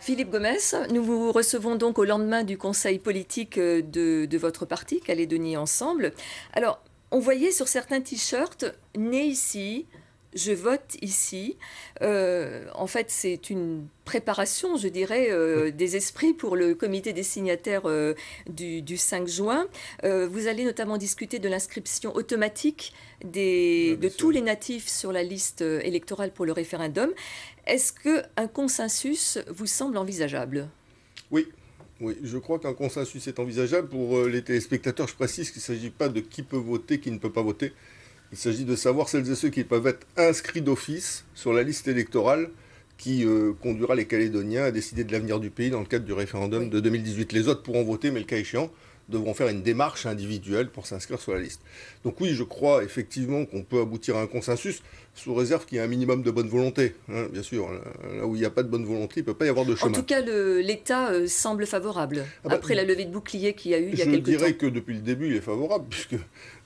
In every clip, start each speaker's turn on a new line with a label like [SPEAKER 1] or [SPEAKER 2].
[SPEAKER 1] Philippe Gomez, nous vous recevons donc au lendemain du conseil politique euh, de, votre parti, Calédonie Ensemble. Alors, on voyait sur certains t-shirts, né ici, je vote ici. Euh, en fait, c'est une préparation, je dirais, euh, des esprits pour le comité des signataires euh, du, 5 juin. vous allez notamment discuter de l'inscription automatique ah, de tous les natifs sur la liste électorale pour le référendum. Est-ce qu'un consensus vous semble envisageable
[SPEAKER 2] Oui, oui, je crois qu'un consensus est envisageable. Pour les téléspectateurs, je précise qu'il ne s'agit pas de qui peut voter, qui ne peut pas voter. Il s'agit de savoir celles et ceux qui peuvent être inscrits d'office sur la liste électorale qui euh, conduira les Calédoniens à décider de l'avenir du pays dans le cadre du référendum de 2018. Les autres pourront voter, mais le cas échéant, devront faire une démarche individuelle pour s'inscrire sur la liste. Donc oui, je crois effectivement qu'on peut aboutir à un consensus, sous réserve qu'il y ait un minimum de bonne volonté. Hein, bien sûr, là où il n'y a pas de bonne volonté, il ne peut pas y avoir de chemin. En tout cas,
[SPEAKER 1] l'État euh, semble favorable, ah bah, après la levée de bouclier qu'il y a eu il y a quelques temps. Je dirais que
[SPEAKER 2] depuis le début, il est favorable, puisque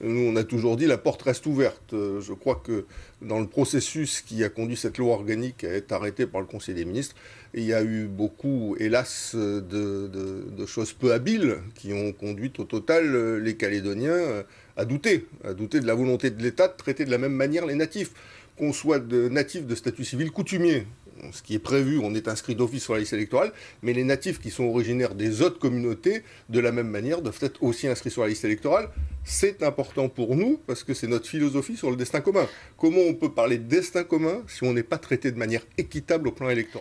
[SPEAKER 2] nous, on a toujours dit la porte reste ouverte. Euh, je crois que dans le processus qui a conduit cette loi organique à être arrêtée par le Conseil des ministres, il y a eu beaucoup, hélas, de, choses peu habiles qui ont, qui ont au total euh, les Calédoniens euh, à douter, à douter de la volonté de l'État de traiter de la même manière les natifs, qu'on soit de natifs de statut civil coutumier, ce qui est prévu, on est inscrit d'office sur la liste électorale, mais les natifs qui sont originaires des autres communautés, de la même manière, doivent être aussi inscrits sur la liste électorale. C'est important pour nous parce que c'est notre philosophie sur le destin commun. Comment on peut parler de destin commun si on n'est pas traité de manière équitable au plan électoral